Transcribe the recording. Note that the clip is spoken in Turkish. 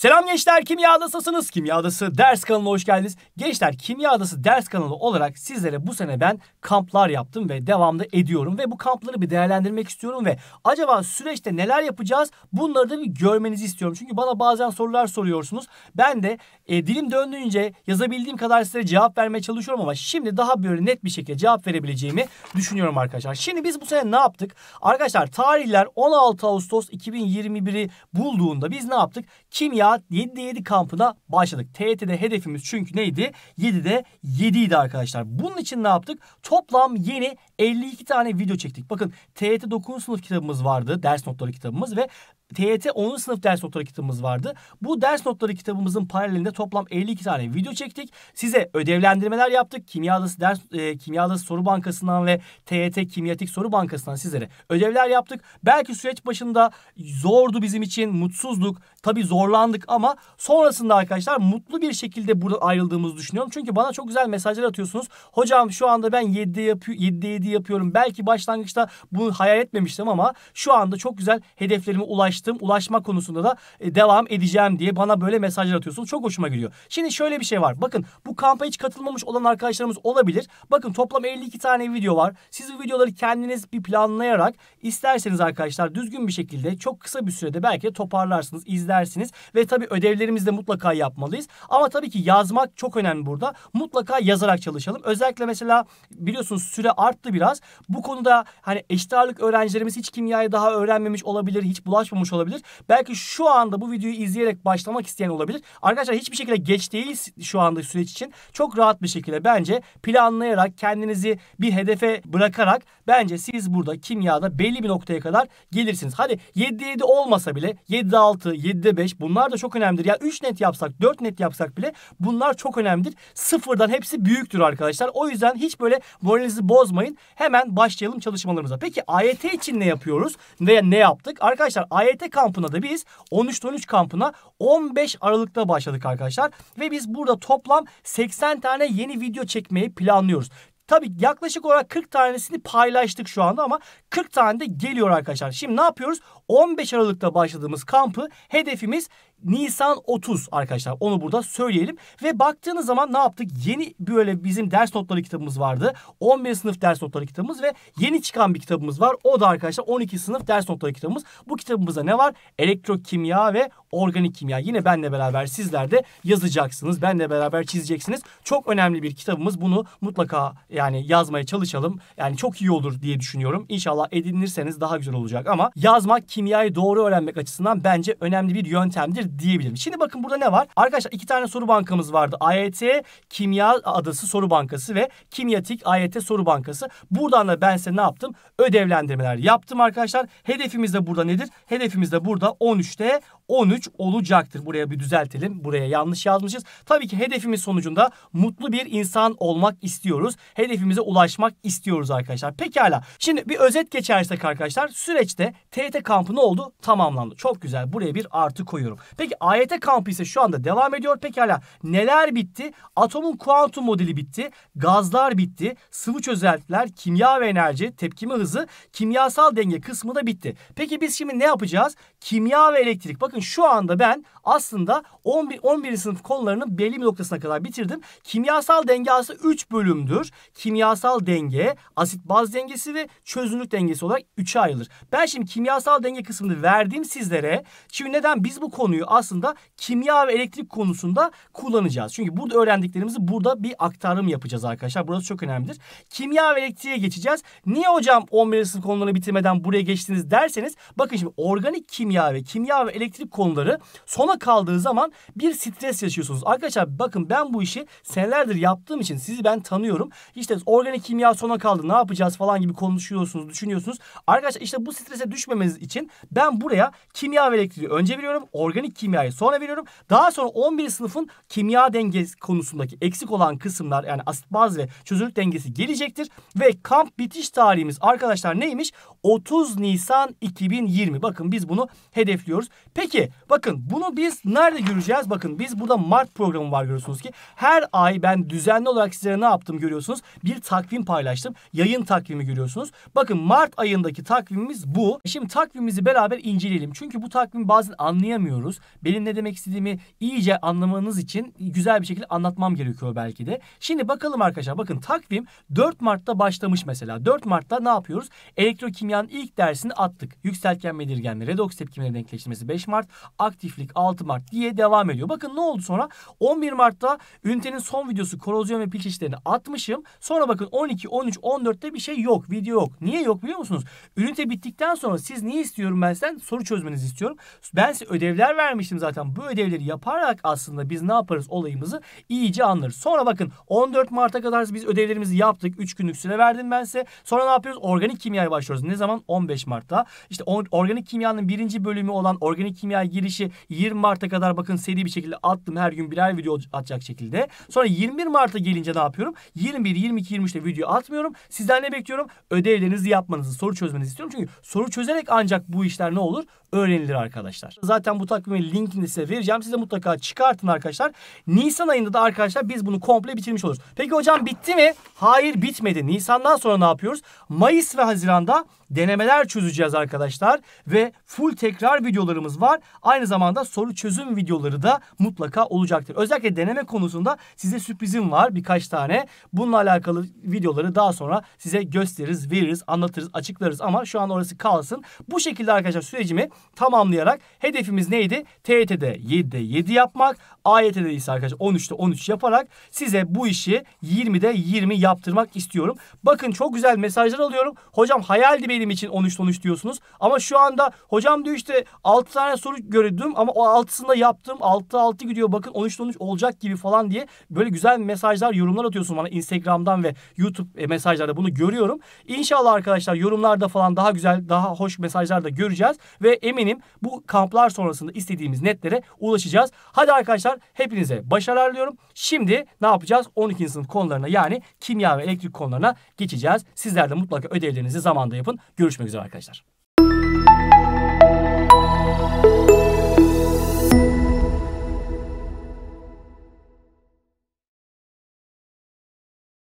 Selam gençler, kimyadasısınız. Kimyadası ders kanalına hoş geldiniz. Gençler, kimyadası ders kanalı olarak sizlere bu sene ben kamplar yaptım ve devamlı ediyorum. Ve bu kampları bir değerlendirmek istiyorum ve acaba süreçte neler yapacağız bunları da bir görmenizi istiyorum. Çünkü bana bazen sorular soruyorsunuz. Ben de e, dilim döndüğünce yazabildiğim kadar size cevap vermeye çalışıyorum ama şimdi daha böyle net bir şekilde cevap verebileceğimi düşünüyorum arkadaşlar. Şimdi biz bu sene ne yaptık? Arkadaşlar tarihler 16 Ağustos 2021'i bulduğunda biz ne yaptık? Kimya saat 7'de 7 kampına başladık. TET'de hedefimiz çünkü neydi? 7'de 7 idi arkadaşlar. Bunun için ne yaptık? Toplam yeni 52 tane video çektik. Bakın TET 9. sınıf kitabımız vardı. Ders notları kitabımız ve TYT 10. sınıf ders notları kitabımız vardı. Bu ders notları kitabımızın paralelinde toplam 52 tane video çektik. Size ödevlendirmeler yaptık. Kimya Adası ders e, Kimya Adası Soru Bankası'ndan ve TYT Kimyatik Soru Bankası'ndan sizlere ödevler yaptık. Belki süreç başında zordu bizim için, mutsuzduk. Tabii zorlandık ama sonrasında arkadaşlar mutlu bir şekilde burada ayrıldığımızı düşünüyorum. Çünkü bana çok güzel mesajlar atıyorsunuz. Hocam şu anda ben 7'de yapıyor 7 yapıyorum. Belki başlangıçta bunu hayal etmemiştim ama şu anda çok güzel hedeflerime ulaştım ulaştım. Ulaşma konusunda da e, devam edeceğim diye bana böyle mesajlar atıyorsunuz. Çok hoşuma gidiyor. Şimdi şöyle bir şey var. Bakın bu kampa hiç katılmamış olan arkadaşlarımız olabilir. Bakın toplam 52 tane video var. Siz bu videoları kendiniz bir planlayarak isterseniz arkadaşlar düzgün bir şekilde çok kısa bir sürede belki toparlarsınız, izlersiniz ve tabii ödevlerimizi de mutlaka yapmalıyız. Ama tabii ki yazmak çok önemli burada. Mutlaka yazarak çalışalım. Özellikle mesela biliyorsunuz süre arttı biraz. Bu konuda hani eşit ağırlık öğrencilerimiz hiç kimyayı daha öğrenmemiş olabilir, hiç bulaşmamış olabilir. Belki şu anda bu videoyu izleyerek başlamak isteyen olabilir. Arkadaşlar hiçbir şekilde geç değil şu anda süreç için. Çok rahat bir şekilde bence planlayarak kendinizi bir hedefe bırakarak bence siz burada kimyada belli bir noktaya kadar gelirsiniz. Hadi 7'de 7 olmasa bile 7'de 6, 7'de 5 bunlar da çok önemlidir. Ya yani 3 net yapsak 4 net yapsak bile bunlar çok önemlidir. Sıfırdan hepsi büyüktür arkadaşlar. O yüzden hiç böyle moralinizi bozmayın. Hemen başlayalım çalışmalarımıza. Peki AYT için ne yapıyoruz? Ne, ne yaptık? Arkadaşlar AYT TRT kampına da biz 13 13 kampına 15 Aralık'ta başladık arkadaşlar. Ve biz burada toplam 80 tane yeni video çekmeyi planlıyoruz. Tabii yaklaşık olarak 40 tanesini paylaştık şu anda ama 40 tane de geliyor arkadaşlar. Şimdi ne yapıyoruz? 15 Aralık'ta başladığımız kampı hedefimiz Nisan 30 arkadaşlar onu burada söyleyelim. Ve baktığınız zaman ne yaptık? Yeni böyle bizim ders notları kitabımız vardı. 11 sınıf ders notları kitabımız ve yeni çıkan bir kitabımız var. O da arkadaşlar 12 sınıf ders notları kitabımız. Bu kitabımızda ne var? Elektrokimya ve organik kimya. Yine benle beraber sizler de yazacaksınız. Benle beraber çizeceksiniz. Çok önemli bir kitabımız. Bunu mutlaka yani yazmaya çalışalım. Yani çok iyi olur diye düşünüyorum. İnşallah edinirseniz daha güzel olacak ama yazmak kimyayı doğru öğrenmek açısından bence önemli bir yöntemdir diyebilirim. Şimdi bakın burada ne var? Arkadaşlar iki tane soru bankamız vardı. AYT Kimya Adası Soru Bankası ve Kimyatik AYT Soru Bankası. Buradan da ben size ne yaptım? Ödevlendirmeler yaptım arkadaşlar. Hedefimiz de burada nedir? Hedefimiz de burada 13'te 13 olacaktır. Buraya bir düzeltelim. Buraya yanlış yazmışız. Tabii ki hedefimiz sonucunda mutlu bir insan olmak istiyoruz. Hedefimize ulaşmak istiyoruz arkadaşlar. Pekala. Şimdi bir özet geçersek arkadaşlar süreçte TYT kampı ne oldu? Tamamlandı. Çok güzel. Buraya bir artı koyuyorum. Peki AYT kampı ise şu anda devam ediyor. Pekala neler bitti? Atomun kuantum modeli bitti. Gazlar bitti. Sıvı çözeltiler, kimya ve enerji, tepkime hızı, kimyasal denge kısmı da bitti. Peki biz şimdi ne yapacağız? Kimya ve elektrik. Bakın Bakın şu anda ben aslında 11, 11. sınıf konularının belirli noktasına kadar bitirdim. Kimyasal denge aslında 3 bölümdür. Kimyasal denge, asit baz dengesi ve çözünürlük dengesi olarak 3'e ayrılır. Ben şimdi kimyasal denge kısmını verdim sizlere. Çünkü neden biz bu konuyu aslında kimya ve elektrik konusunda kullanacağız? Çünkü burada öğrendiklerimizi burada bir aktarım yapacağız arkadaşlar. Burası çok önemlidir. Kimya ve elektriğe geçeceğiz. Niye hocam 11. sınıf konularını bitirmeden buraya geçtiniz derseniz bakın şimdi organik kimya ve kimya ve elektrik konuları sona kaldığı zaman bir stres yaşıyorsunuz. Arkadaşlar bakın ben bu işi senelerdir yaptığım için sizi ben tanıyorum. İşte organik kimya sona kaldı ne yapacağız falan gibi konuşuyorsunuz, düşünüyorsunuz. Arkadaşlar işte bu strese düşmemeniz için ben buraya kimya ve elektriği önce veriyorum. Organik kimyayı sonra veriyorum. Daha sonra 11. sınıfın kimya dengesi konusundaki eksik olan kısımlar yani asit baz ve çözünürlük dengesi gelecektir. Ve kamp bitiş tarihimiz arkadaşlar neymiş? 30 Nisan 2020. Bakın biz bunu hedefliyoruz. Peki Peki bakın bunu biz nerede göreceğiz? Bakın biz burada Mart programı var görüyorsunuz ki. Her ay ben düzenli olarak sizlere ne yaptım görüyorsunuz. Bir takvim paylaştım. Yayın takvimi görüyorsunuz. Bakın Mart ayındaki takvimimiz bu. Şimdi takvimimizi beraber inceleyelim. Çünkü bu takvimi bazen anlayamıyoruz. Benim ne demek istediğimi iyice anlamanız için güzel bir şekilde anlatmam gerekiyor belki de. Şimdi bakalım arkadaşlar. Bakın takvim 4 Mart'ta başlamış mesela. 4 Mart'ta ne yapıyoruz? Elektrokimyanın ilk dersini attık. Yükseltgen, medirgenli, redoks tepkimeleri denkleştirmesi 5 Mart. Mart, aktiflik 6 Mart diye devam ediyor. Bakın ne oldu sonra? 11 Mart'ta ünitenin son videosu korozyon ve pil çeşitlerini atmışım. Sonra bakın 12, 13, 14'te bir şey yok. Video yok. Niye yok biliyor musunuz? Ünite bittikten sonra siz niye istiyorum ben sen? Soru çözmenizi istiyorum. Ben size ödevler vermiştim zaten. Bu ödevleri yaparak aslında biz ne yaparız olayımızı iyice anlarız. Sonra bakın 14 Mart'a kadar biz ödevlerimizi yaptık. 3 günlük süre verdim ben size. Sonra ne yapıyoruz? Organik kimyaya başlıyoruz. Ne zaman? 15 Mart'ta. İşte organik kimyanın birinci bölümü olan organik kimya kimya girişi 20 Mart'a kadar bakın seri bir şekilde attım. Her gün birer video atacak şekilde. Sonra 21 Mart'a gelince ne yapıyorum? 21, 22, 23'te video atmıyorum. Sizden ne bekliyorum? Ödevlerinizi yapmanızı, soru çözmenizi istiyorum. Çünkü soru çözerek ancak bu işler ne olur? Öğrenilir arkadaşlar. Zaten bu takvimin linkini size vereceğim. Size mutlaka çıkartın arkadaşlar. Nisan ayında da arkadaşlar biz bunu komple bitirmiş oluruz. Peki hocam bitti mi? Hayır bitmedi. Nisan'dan sonra ne yapıyoruz? Mayıs ve Haziran'da denemeler çözeceğiz arkadaşlar. Ve full tekrar videolarımız var. Aynı zamanda soru çözüm videoları da mutlaka olacaktır. Özellikle deneme konusunda size sürprizim var birkaç tane. Bununla alakalı videoları daha sonra size gösteririz, veririz, anlatırız, açıklarız ama şu an orası kalsın. Bu şekilde arkadaşlar sürecimi tamamlayarak hedefimiz neydi? TYT'de 7'de 7 yapmak, AYT'de ise arkadaşlar 13'te 13 yaparak size bu işi 20'de 20 yaptırmak istiyorum. Bakın çok güzel mesajlar alıyorum. Hocam hayaldi benim değilim için 13 13 diyorsunuz. Ama şu anda hocam diyor işte 6 tane soru gördüm ama o 6'sını da yaptım. 6 6 gidiyor bakın 13 13 olacak gibi falan diye böyle güzel mesajlar, yorumlar atıyorsun bana Instagram'dan ve YouTube e, mesajlarda bunu görüyorum. İnşallah arkadaşlar yorumlarda falan daha güzel, daha hoş mesajlar da göreceğiz ve eminim bu kamplar sonrasında istediğimiz netlere ulaşacağız. Hadi arkadaşlar hepinize başarılar diliyorum. Şimdi ne yapacağız? 12. sınıf konularına yani kimya ve elektrik konularına geçeceğiz. Sizler de mutlaka ödevlerinizi zamanda yapın. Görüşmek üzere arkadaşlar.